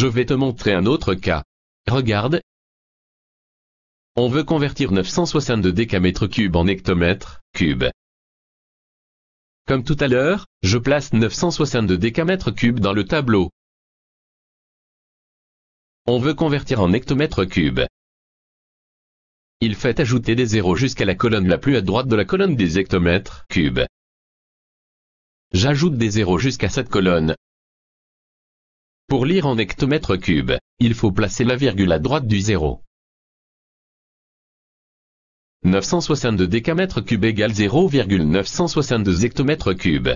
Je vais te montrer un autre cas. Regarde. On veut convertir 962 décamètres cubes en hectomètres cubes. Comme tout à l'heure, je place 962 décamètres cubes dans le tableau. On veut convertir en hectomètres cubes. Il fait ajouter des zéros jusqu'à la colonne la plus à droite de la colonne des hectomètres cubes. J'ajoute des zéros jusqu'à cette colonne, pour lire en hectomètre cube, il faut placer la virgule à droite du zéro. 962 décamètres cubes égale 0,962 hectomètres cubes.